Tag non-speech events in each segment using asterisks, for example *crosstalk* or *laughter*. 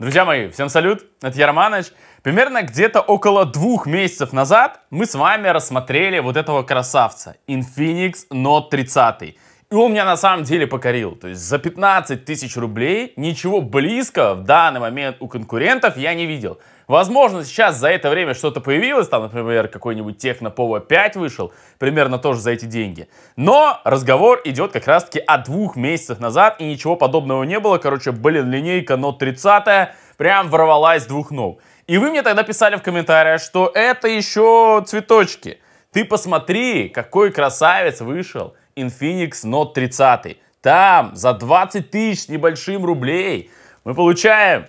Друзья мои, всем салют, это Ярманыч. Примерно где-то около двух месяцев назад мы с вами рассмотрели вот этого красавца, Infinix Note 30. И он меня на самом деле покорил. То есть за 15 тысяч рублей ничего близко в данный момент у конкурентов я не видел. Возможно, сейчас за это время что-то появилось, там, например, какой-нибудь Технопова 5 вышел, примерно тоже за эти деньги. Но разговор идет как раз-таки о двух месяцах назад, и ничего подобного не было. Короче, блин, линейка Note 30 прям ворвалась двух ног. И вы мне тогда писали в комментариях, что это еще цветочки. Ты посмотри, какой красавец вышел Infinix Note 30. Там за 20 тысяч небольшим рублей мы получаем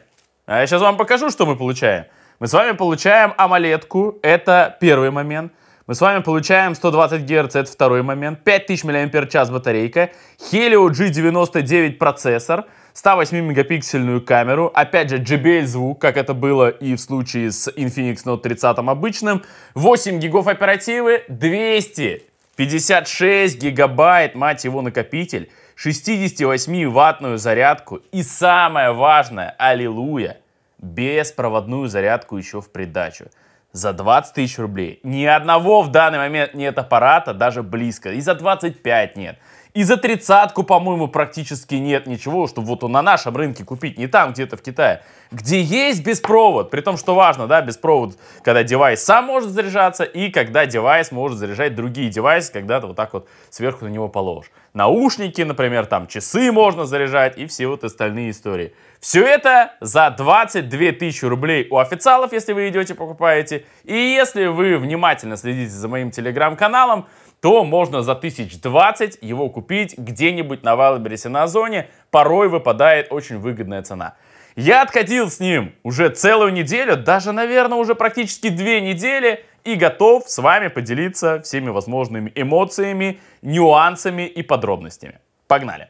а я сейчас вам покажу, что мы получаем. Мы с вами получаем амолетку, это первый момент. Мы с вами получаем 120 Гц, это второй момент. 5000 мАч батарейка, Helio G99 процессор, 108-мегапиксельную камеру, опять же JBL звук, как это было и в случае с Infinix Note 30 обычным, 8 гигов оперативы, 256 гигабайт, мать его, накопитель, 68-ваттную зарядку и самое важное, аллилуйя, беспроводную зарядку еще в придачу. За 20 тысяч рублей. Ни одного в данный момент нет аппарата, даже близко. И за 25 нет. И за тридцатку, по-моему, практически нет ничего, чтобы вот на нашем рынке купить, не там, где-то в Китае, где есть беспровод. При том, что важно, да, беспровод, когда девайс сам может заряжаться и когда девайс может заряжать другие девайсы, когда ты вот так вот сверху на него положишь. Наушники, например, там часы можно заряжать и все вот остальные истории. Все это за 22 тысячи рублей у официалов, если вы идете покупаете. И если вы внимательно следите за моим телеграм-каналом, то можно за 1020 его купить где-нибудь на Вайлдберрисе на Озоне. Порой выпадает очень выгодная цена. Я отходил с ним уже целую неделю, даже, наверное, уже практически две недели, и готов с вами поделиться всеми возможными эмоциями, нюансами и подробностями. Погнали!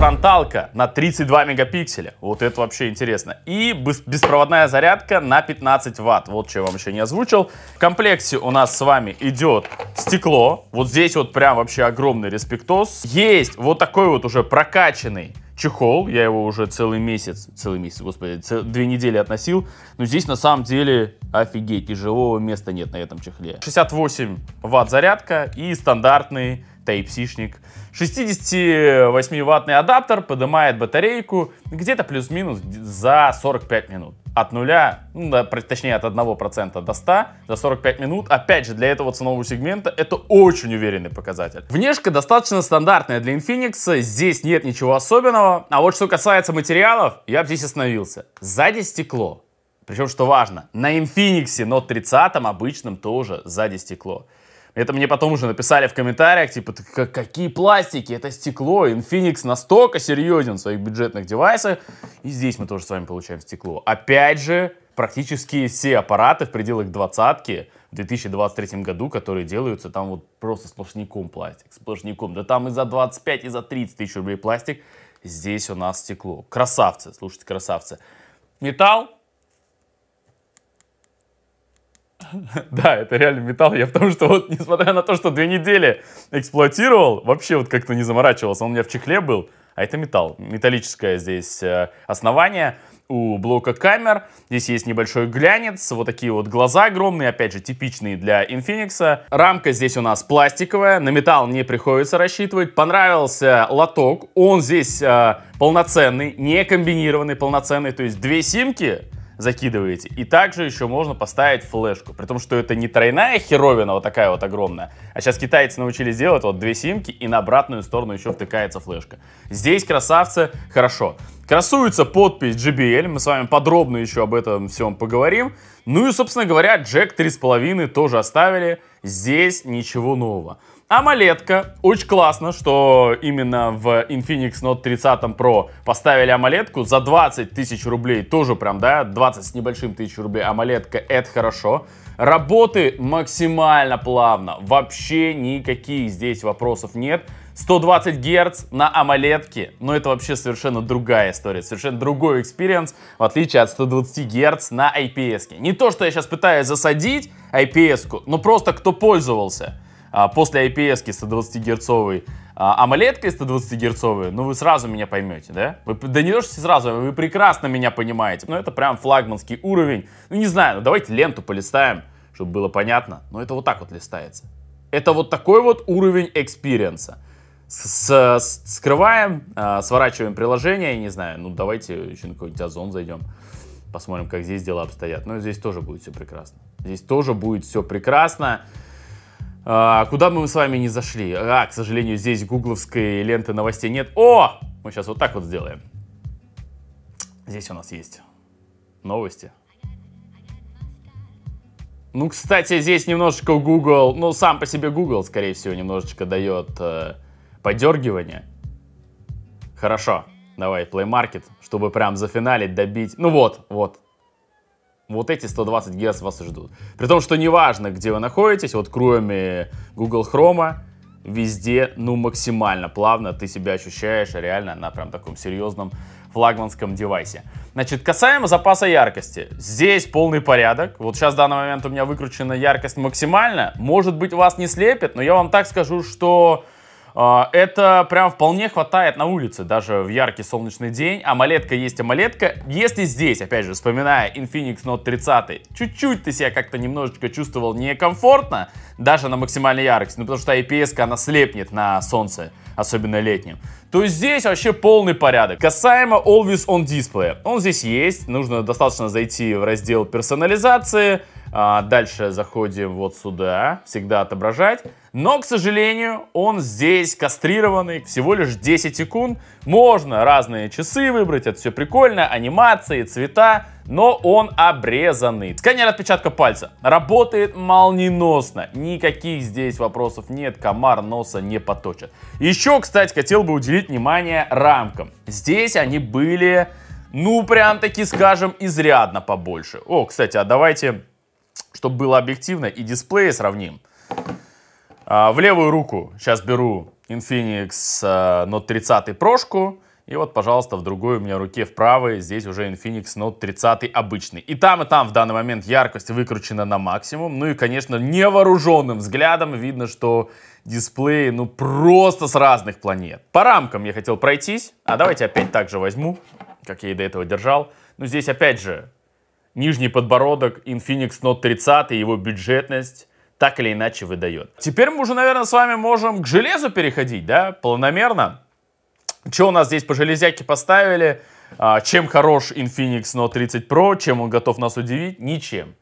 фронталка на 32 мегапикселя. Вот это вообще интересно. И беспроводная зарядка на 15 ватт. Вот что я вам еще не озвучил. В комплекте у нас с вами идет стекло. Вот здесь вот прям вообще огромный респектос. Есть вот такой вот уже прокачанный чехол, я его уже целый месяц, целый месяц, господи, цел, две недели относил, но здесь на самом деле офигеть, и живого места нет на этом чехле. 68 ватт зарядка и стандартный Type-C-шник. 68-ваттный адаптер поднимает батарейку где-то плюс-минус за 45 минут. От нуля, ну, да, точнее от 1% до 100 за 45 минут. Опять же, для этого ценового сегмента это очень уверенный показатель. Внешка достаточно стандартная для Infinix, здесь нет ничего особенного. А вот что касается материалов, я бы здесь остановился. Сзади стекло. Причем, что важно, на Infinix Note 30 обычном тоже сзади стекло. Это мне потом уже написали в комментариях, типа, какие пластики, это стекло, Infinix настолько серьезен в своих бюджетных девайсах. И здесь мы тоже с вами получаем стекло. Опять же, практически все аппараты в пределах двадцатки в 2023 году, которые делаются там вот просто сплошняком пластик, сплошняком. Да там и за 25, и за 30 тысяч рублей пластик. Здесь у нас стекло. Красавцы, слушайте, красавцы. Металл *laughs* Да, это реально металл. Я потому что вот, несмотря на то, что две недели эксплуатировал, вообще вот как-то не заморачивался. Он у меня в чехле был, а это металл. Металлическое здесь э, основание у блока камер. Здесь есть небольшой глянец, вот такие вот глаза огромные, опять же, типичные для Infinix. Рамка здесь у нас пластиковая, на металл не приходится рассчитывать. Понравился лоток, он здесь э, полноценный, не комбинированный, полноценный, то есть две симки закидываете. И также еще можно поставить флешку. При том, что это не тройная херовина вот такая вот огромная, а сейчас китайцы научились делать вот две симки и на обратную сторону еще втыкается флешка. Здесь красавцы хорошо. Красуется подпись GBL, мы с вами подробно еще об этом всем поговорим. Ну и, собственно говоря, джек 3.5 тоже оставили, здесь ничего нового. Амалетка. Очень классно, что именно в Infinix Note 30 Pro поставили амалетку за 20 тысяч рублей. Тоже прям, да, 20 с небольшим тысяч рублей амалетка. Это хорошо. Работы максимально плавно. Вообще никаких здесь вопросов нет. 120 Гц на амалетке, но это вообще совершенно другая история, совершенно другой экспириенс, в отличие от 120 Гц на IPS. -ке. Не то, что я сейчас пытаюсь засадить IPS, но просто кто пользовался. А, после IPS 120-герцовой а AMOLED 120 герцовые, ну вы сразу меня поймете, да? Вы, да не то, что сразу, вы прекрасно меня понимаете. Но ну, это прям флагманский уровень. Ну не знаю, ну давайте ленту полистаем, чтобы было понятно. Но ну, это вот так вот листается. Это вот такой вот уровень экспириенса. Скрываем, э, сворачиваем приложение, я не знаю, ну давайте еще на какой-нибудь Озон зайдем. Посмотрим, как здесь дела обстоят. Но ну, здесь тоже будет все прекрасно. Здесь тоже будет все прекрасно. А, куда бы мы с вами не зашли. А, к сожалению, здесь гугловской ленты новостей нет. О! Мы сейчас вот так вот сделаем. Здесь у нас есть новости. Ну, кстати, здесь немножечко Google, ну, сам по себе Google, скорее всего, немножечко дает э, подергивание. Хорошо, давай, Play Market, чтобы прям зафиналить, добить. Ну вот, вот, вот эти 120 Гц вас ждут. При том, что неважно, где вы находитесь, вот кроме Google Chrome, везде, ну, максимально плавно ты себя ощущаешь реально на прям таком серьезном флагманском девайсе. Значит, касаемо запаса яркости. Здесь полный порядок. Вот сейчас в данный момент у меня выкручена яркость максимально. Может быть, вас не слепит, но я вам так скажу, что а, это прям вполне хватает на улице, даже в яркий солнечный день. Амалетка есть амалетка. Если здесь, опять же, вспоминая Infinix Note 30, чуть-чуть ты себя как-то немножечко чувствовал некомфортно, даже на максимальной яркости, ну потому что IPS, она слепнет на солнце, особенно летним, то здесь вообще полный порядок. Касаемо Always On Display, он здесь есть, нужно достаточно зайти в раздел персонализации, а дальше заходим вот сюда, всегда отображать. Но, к сожалению, он здесь кастрированный, всего лишь 10 секунд. Можно разные часы выбрать, это все прикольно, анимации, цвета, но он обрезанный. Сканер отпечатка пальца работает молниеносно, никаких здесь вопросов нет, комар носа не поточит. Еще, кстати, хотел бы уделить внимание рамкам. Здесь они были, ну, прям таки, скажем, изрядно побольше. О, кстати, а давайте, чтобы было объективно, и дисплеи сравним. А, в левую руку сейчас беру Infinix а, Note 30 прошку. И вот, пожалуйста, в другой у меня руке, в правой, здесь уже Infinix Note 30 обычный. И там, и там в данный момент яркость выкручена на максимум. Ну и, конечно, невооруженным взглядом видно, что дисплей, ну, просто с разных планет. По рамкам я хотел пройтись, а давайте опять так же возьму, как я и до этого держал. Ну, здесь опять же нижний подбородок, Infinix Note 30 его бюджетность так или иначе выдает. Теперь мы уже, наверное, с вами можем к железу переходить, да, планомерно. Что у нас здесь по железяке поставили? А, чем хорош Infinix Note 30 Pro? Чем он готов нас удивить? Ничем.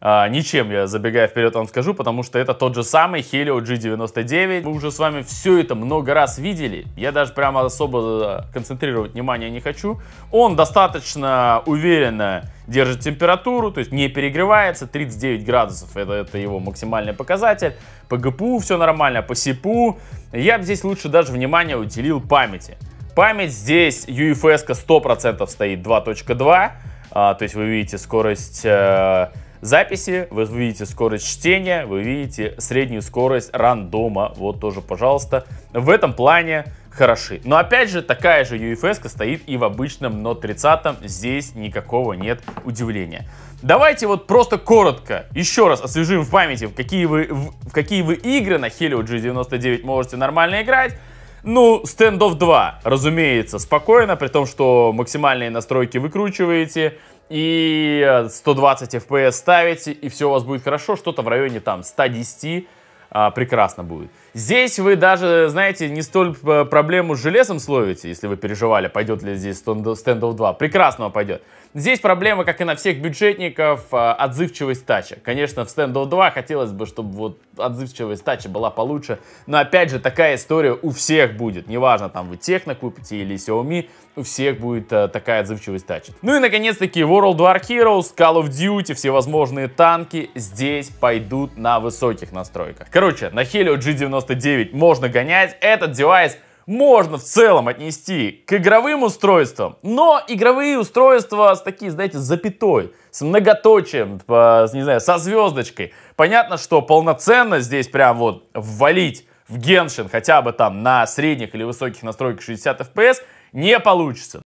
А, ничем я, забегая вперед, вам скажу, потому что это тот же самый Helio G99. Мы уже с вами все это много раз видели. Я даже прямо особо э, концентрировать внимание не хочу. Он достаточно уверенно держит температуру, то есть не перегревается, 39 градусов это, это его максимальный показатель. По ГПУ все нормально, по СИПУ. Я бы здесь лучше даже внимание уделил памяти. Память здесь UFS 100% стоит 2.2, а, то есть вы видите скорость... Э, записи, вы видите скорость чтения, вы видите среднюю скорость рандома, вот тоже, пожалуйста. В этом плане хороши. Но опять же, такая же UFS стоит и в обычном Note 30, здесь никакого нет удивления. Давайте вот просто коротко еще раз освежим в памяти, в какие вы, в, в какие вы игры на Helio G99 можете нормально играть. Ну, Stand of 2, разумеется, спокойно, при том, что максимальные настройки выкручиваете, и 120 э, FPS ставите, и все у вас будет хорошо, что-то в районе там 110 а, прекрасно будет. Здесь вы даже, знаете, не столь э, проблему с железом словите, если вы переживали, пойдет ли здесь стендов 2. Прекрасно пойдет. Здесь проблема, как и на всех бюджетников, э, отзывчивость тача. Конечно, в стендов 2 хотелось бы, чтобы вот отзывчивость тача была получше. Но опять же, такая история у всех будет. Неважно, там вы техник купите или Xiaomi, у всех будет э, такая отзывчивость тачит. Ну и наконец-таки World War Heroes, Call of Duty, всевозможные танки здесь пойдут на высоких настройках. Короче, на Helio G90 99 можно гонять, этот девайс можно в целом отнести к игровым устройствам, но игровые устройства с такие, знаете, с запятой, с многоточием, типа, с, не знаю, со звездочкой. Понятно, что полноценно здесь прям вот ввалить в Геншин хотя бы там на средних или высоких настройках 60 FPS не получится.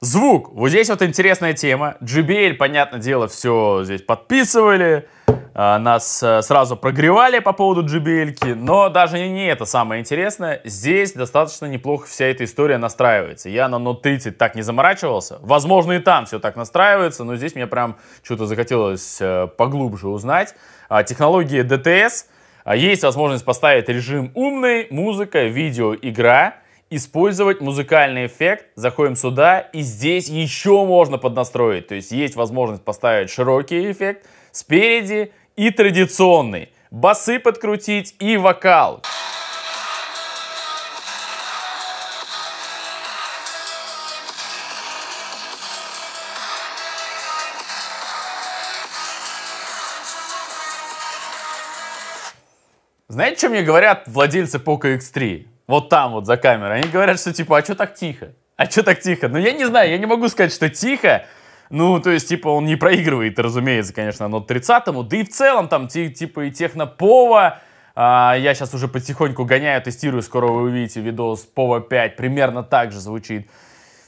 Звук. Вот здесь вот интересная тема. JBL, понятное дело, все здесь подписывали. А, нас э, сразу прогревали по поводу JBL, но даже не это самое интересное. Здесь достаточно неплохо вся эта история настраивается. Я на Note 30 так не заморачивался. Возможно, и там все так настраивается, но здесь мне прям что-то захотелось э, поглубже узнать. А, технология DTS. А, есть возможность поставить режим умный, музыка, видео, игра использовать музыкальный эффект. Заходим сюда, и здесь еще можно поднастроить. То есть есть возможность поставить широкий эффект спереди и традиционный. Басы подкрутить и вокал. Знаете, что мне говорят владельцы Poco X3? Вот там вот за камерой. Они говорят, что типа, а что так тихо? А что так тихо? Ну, я не знаю, я не могу сказать, что тихо. Ну, то есть, типа, он не проигрывает, разумеется, конечно, но 30-му. Да и в целом там, типа, и технопова, а, я сейчас уже потихоньку гоняю, тестирую, скоро вы увидите видос Пова 5, примерно так же звучит.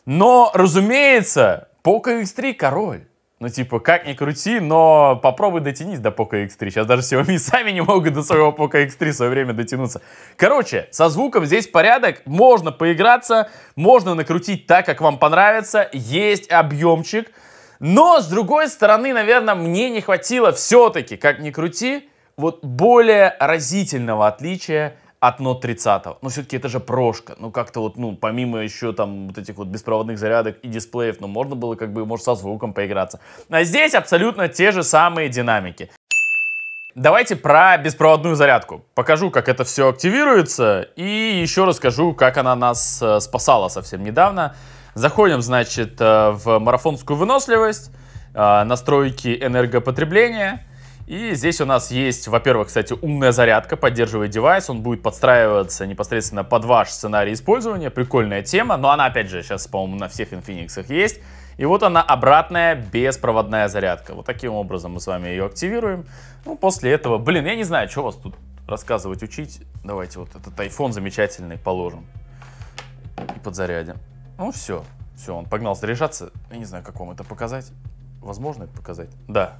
Но, разумеется, Poco X3 король. Ну, типа, как ни крути, но попробуй дотянись до Poco X3. Сейчас даже Xiaomi *laughs* сами не могут до своего Poco X3 в свое время дотянуться. Короче, со звуком здесь порядок. Можно поиграться, можно накрутить так, как вам понравится. Есть объемчик. Но, с другой стороны, наверное, мне не хватило все-таки, как ни крути, вот более разительного отличия от Note 30. Но все-таки это же прошка. Ну, как-то вот, ну, помимо еще там вот этих вот беспроводных зарядок и дисплеев, ну, можно было как бы, может, со звуком поиграться. А здесь абсолютно те же самые динамики. Давайте про беспроводную зарядку. Покажу, как это все активируется и еще расскажу, как она нас э, спасала совсем недавно. Заходим, значит, э, в марафонскую выносливость, э, настройки энергопотребления – и здесь у нас есть, во-первых, кстати, умная зарядка, поддерживает девайс, он будет подстраиваться непосредственно под ваш сценарий использования, прикольная тема, но она, опять же, сейчас, по-моему, на всех Infinix есть. И вот она обратная беспроводная зарядка. Вот таким образом мы с вами ее активируем. Ну, после этого, блин, я не знаю, что вас тут рассказывать, учить. Давайте вот этот iPhone замечательный положим и подзарядим. Ну, все, все, он погнал заряжаться. Я не знаю, как вам это показать. Возможно это показать? Да,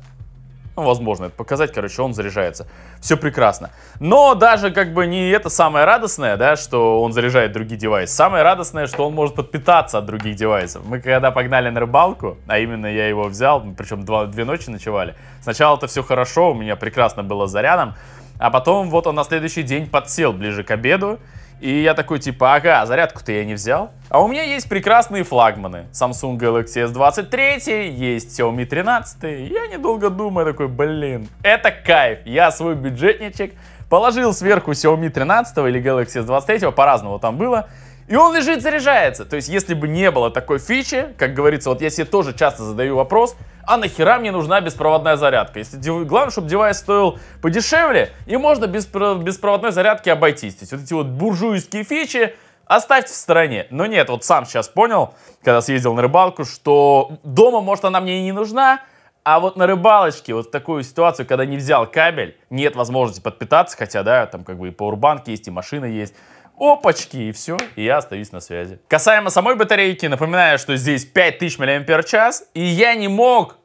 ну, возможно, это показать, короче, он заряжается. Все прекрасно. Но даже как бы не это самое радостное, да, что он заряжает другие девайсы. Самое радостное, что он может подпитаться от других девайсов. Мы когда погнали на рыбалку, а именно я его взял, ну, причем два, две ночи ночевали. Сначала это все хорошо, у меня прекрасно было с зарядом. А потом вот он на следующий день подсел ближе к обеду. И я такой типа, ага, зарядку-то я не взял. А у меня есть прекрасные флагманы. Samsung Galaxy S23, есть Xiaomi 13. Я недолго думаю, такой, блин, это кайф. Я свой бюджетничек положил сверху Xiaomi 13 или Galaxy S23, по-разному там было. И он лежит, заряжается. То есть, если бы не было такой фичи, как говорится, вот я себе тоже часто задаю вопрос, а нахера мне нужна беспроводная зарядка? Если главное, чтобы девайс стоил подешевле, и можно без беспроводной зарядки обойтись. То есть вот эти вот буржуйские фичи оставьте в стороне. Но нет, вот сам сейчас понял, когда съездил на рыбалку, что дома, может, она мне и не нужна, а вот на рыбалочке, вот в такую ситуацию, когда не взял кабель, нет возможности подпитаться, хотя, да, там как бы и пауэрбанк есть, и машина есть, опачки, и все, и я остаюсь на связи. Касаемо самой батарейки, напоминаю, что здесь 5000 мАч, и я не мог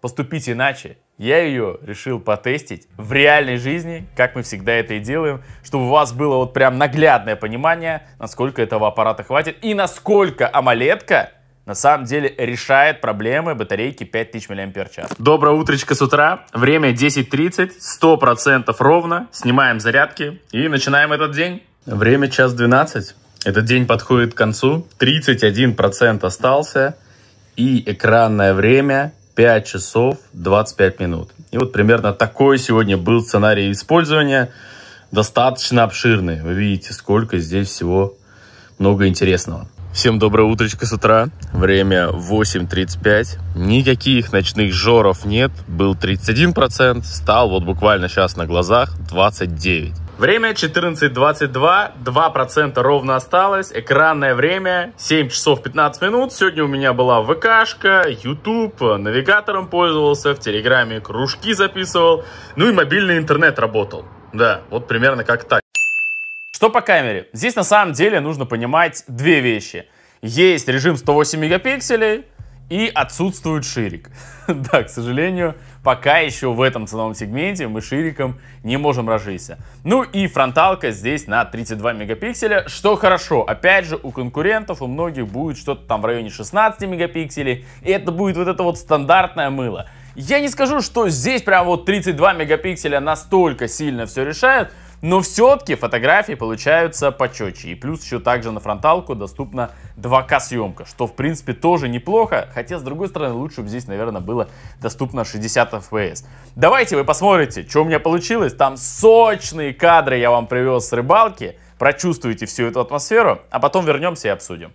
поступить иначе. Я ее решил потестить в реальной жизни, как мы всегда это и делаем, чтобы у вас было вот прям наглядное понимание, насколько этого аппарата хватит и насколько амалетка на самом деле решает проблемы батарейки 5000 мАч. Доброе утречко с утра. Время 10.30, 100% ровно. Снимаем зарядки и начинаем этот день. Время час 12. Этот день подходит к концу. 31% остался. И экранное время 5 часов 25 минут. И вот примерно такой сегодня был сценарий использования. Достаточно обширный. Вы видите, сколько здесь всего много интересного. Всем доброе утречко с утра. Время 8.35. Никаких ночных жоров нет. Был 31%, стал вот буквально сейчас на глазах 29%. Время 14.22, 2% ровно осталось, экранное время 7 часов 15 минут. Сегодня у меня была ВКшка, YouTube, навигатором пользовался, в Телеграме кружки записывал, ну и мобильный интернет работал. Да, вот примерно как так. Что по камере? Здесь на самом деле нужно понимать две вещи. Есть режим 108 мегапикселей и отсутствует ширик. *laughs* Да, к сожалению, пока еще в этом ценовом сегменте мы шириком не можем разжиться. Ну и фронталка здесь на 32 мегапикселя, что хорошо. Опять же, у конкурентов, у многих будет что-то там в районе 16 мегапикселей, и это будет вот это вот стандартное мыло. Я не скажу, что здесь прям вот 32 мегапикселя настолько сильно все решает, но все-таки фотографии получаются почетче. И плюс еще также на фронталку доступна 2К съемка, что в принципе тоже неплохо, хотя с другой стороны лучше бы здесь, наверное, было доступно 60 FPS. Давайте вы посмотрите, что у меня получилось. Там сочные кадры я вам привез с рыбалки. Прочувствуйте всю эту атмосферу, а потом вернемся и обсудим.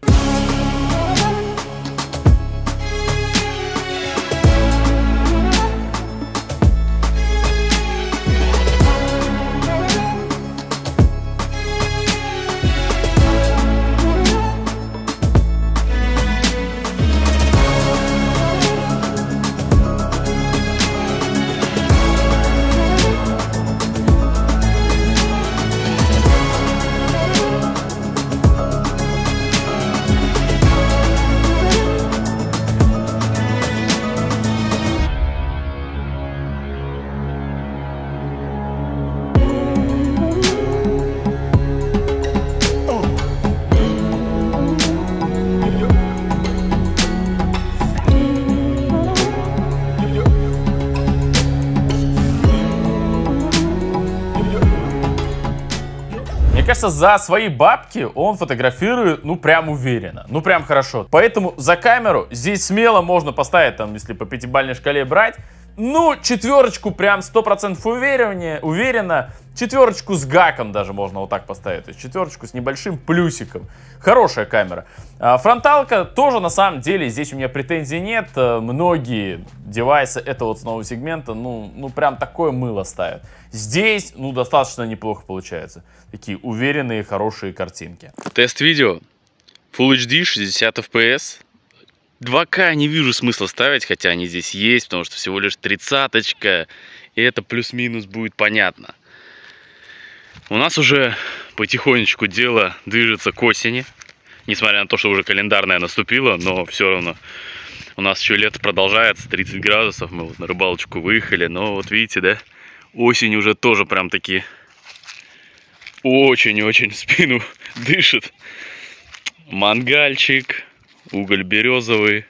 Конечно, за свои бабки он фотографирует, ну, прям уверенно. Ну, прям хорошо. Поэтому за камеру здесь смело можно поставить, там, если по пятибалльной шкале брать, ну, четверочку прям 100% увереннее, уверенно. Четверочку с гаком даже можно вот так поставить. То есть четверочку с небольшим плюсиком. Хорошая камера. А, фронталка тоже на самом деле здесь у меня претензий нет. Э, многие девайсы этого вот с нового сегмента, ну, ну прям такое мыло ставят. Здесь, ну, достаточно неплохо получается. Такие уверенные, хорошие картинки. Тест видео. Full HD 60 FPS. 2К не вижу смысла ставить, хотя они здесь есть, потому что всего лишь тридцаточка, и это плюс-минус будет понятно. У нас уже потихонечку дело движется к осени, несмотря на то, что уже календарная наступила, но все равно у нас еще лето продолжается, 30 градусов, мы вот на рыбалочку выехали, но вот видите, да, осень уже тоже прям таки очень-очень спину *laughs* дышит. Мангальчик, уголь березовый.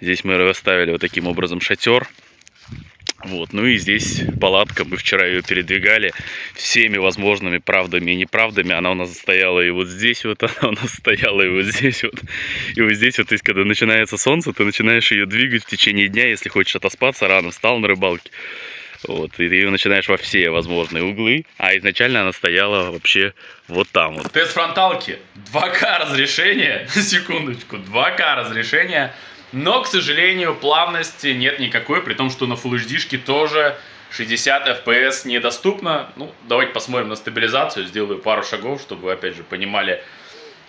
Здесь мы расставили вот таким образом шатер. Вот, ну и здесь палатка, мы вчера ее передвигали всеми возможными правдами и неправдами. Она у нас стояла и вот здесь вот, *laughs* она у нас стояла и вот здесь вот. И вот здесь вот, то есть, когда начинается солнце, ты начинаешь ее двигать в течение дня, если хочешь отоспаться, рано встал на рыбалке. Вот, и ты ее начинаешь во все возможные углы, а изначально она стояла вообще вот там вот. Тест фронталки. 2К разрешение, *laughs* секундочку, 2К разрешение, но, к сожалению, плавности нет никакой, при том, что на Full HD тоже 60 FPS недоступно. Ну, давайте посмотрим на стабилизацию, сделаю пару шагов, чтобы, опять же, понимали,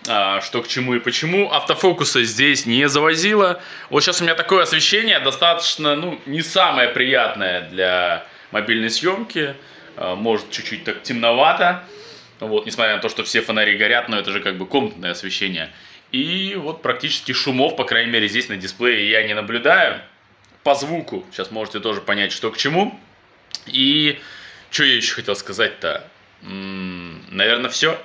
а, что к чему и почему. Автофокуса здесь не завозило. Вот сейчас у меня такое освещение, достаточно, ну, не самое приятное для мобильной съемки. А, может, чуть-чуть так темновато. Вот, несмотря на то, что все фонари горят, но это же как бы комнатное освещение. И вот практически шумов, по крайней мере, здесь на дисплее я не наблюдаю. По звуку, сейчас можете тоже понять, что к чему. И что я еще хотел сказать-то? Наверное, все.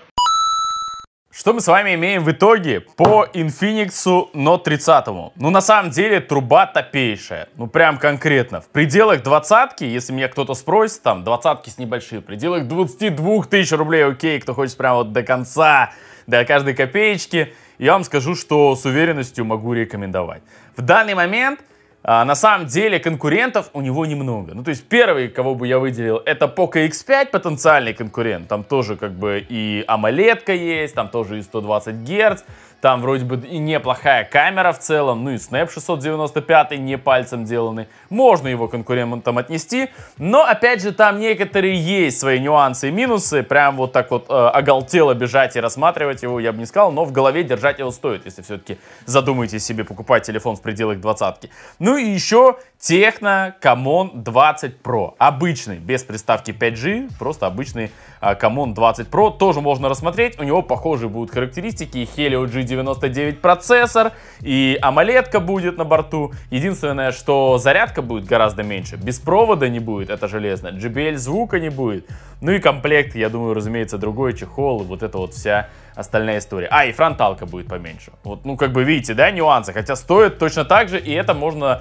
Что мы с вами имеем в итоге по Infinix Note 30? Ну, на самом деле, труба топейшая. Ну, прям конкретно. В пределах двадцатки, если меня кто-то спросит, там, двадцатки с небольшим, в пределах 22 тысяч рублей, окей, кто хочет прям вот до конца, до каждой копеечки, я вам скажу, что с уверенностью могу рекомендовать. В данный момент а, на самом деле конкурентов у него немного. Ну, то есть первый, кого бы я выделил, это Poco X5, потенциальный конкурент. Там тоже как бы и AMOLED есть, там тоже и 120 Гц. Там вроде бы и неплохая камера в целом, ну и Snap 695 не пальцем деланный. Можно его конкурентам отнести, но опять же там некоторые есть свои нюансы и минусы. Прям вот так вот э, оголтело бежать и рассматривать его я бы не сказал, но в голове держать его стоит, если все-таки задумаете себе покупать телефон в пределах двадцатки. Ну ну и еще Техно Камон 20 Pro. Обычный, без приставки 5G, просто обычный Камон 20 Pro. Тоже можно рассмотреть, у него похожие будут характеристики. И Helio G99 процессор, и амалетка будет на борту. Единственное, что зарядка будет гораздо меньше. Без провода не будет, это железно. JBL звука не будет. Ну и комплект, я думаю, разумеется, другой чехол, и вот это вот вся остальная история. А, и фронталка будет поменьше. Вот, ну, как бы видите, да, нюансы. Хотя стоит точно так же, и это можно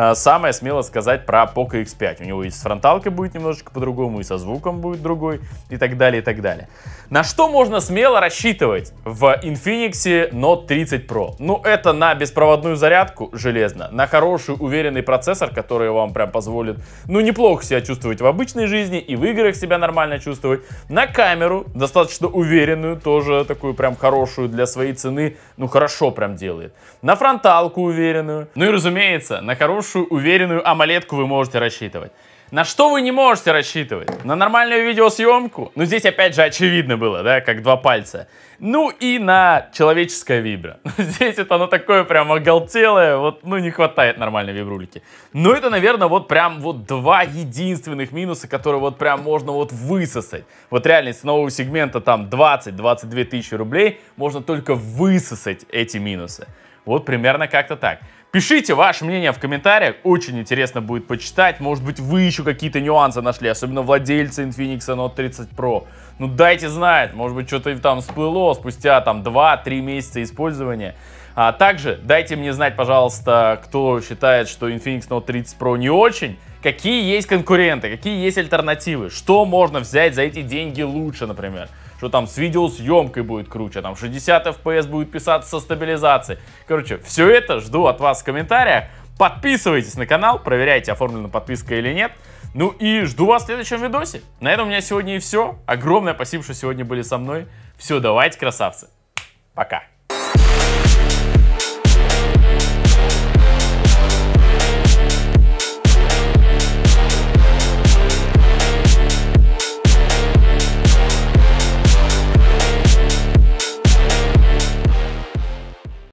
А, самое смело сказать про Poco X5. У него и с фронталкой будет немножечко по-другому, и со звуком будет другой, и так далее, и так далее. На что можно смело рассчитывать в Infinix Note 30 Pro? Ну, это на беспроводную зарядку железно, на хороший уверенный процессор, который вам прям позволит, ну, неплохо себя чувствовать в обычной жизни и в играх себя нормально чувствовать, на камеру, достаточно уверенную, тоже такую прям хорошую для своей цены, ну, хорошо прям делает, на фронталку уверенную, ну и, разумеется, на хорошую хорошую, уверенную амалетку вы можете рассчитывать. На что вы не можете рассчитывать? На нормальную видеосъемку? Ну, здесь опять же очевидно было, да, как два пальца. Ну и на человеческое вибро. *laughs* Ну, здесь это оно такое прям оголтелое, вот, ну, не хватает нормальной вибрулики. Но ну, это, наверное, вот прям вот два единственных минуса, которые вот прям можно вот высосать. Вот реальность нового сегмента там 20-22 тысячи рублей можно только высосать эти минусы. Вот примерно как-то так. Пишите ваше мнение в комментариях, очень интересно будет почитать. Может быть, вы еще какие-то нюансы нашли, особенно владельцы Infinix Note 30 Pro. Ну, дайте знать, может быть, что-то там всплыло спустя там 2-3 месяца использования. А также дайте мне знать, пожалуйста, кто считает, что Infinix Note 30 Pro не очень, какие есть конкуренты, какие есть альтернативы, что можно взять за эти деньги лучше, например что там с видеосъемкой будет круче, там 60 FPS будет писаться со стабилизацией. Короче, все это жду от вас в комментариях. Подписывайтесь на канал, проверяйте, оформлена подписка или нет. Ну и жду вас в следующем видосе. На этом у меня сегодня и все. Огромное спасибо, что сегодня были со мной. Все, давайте, красавцы. Пока.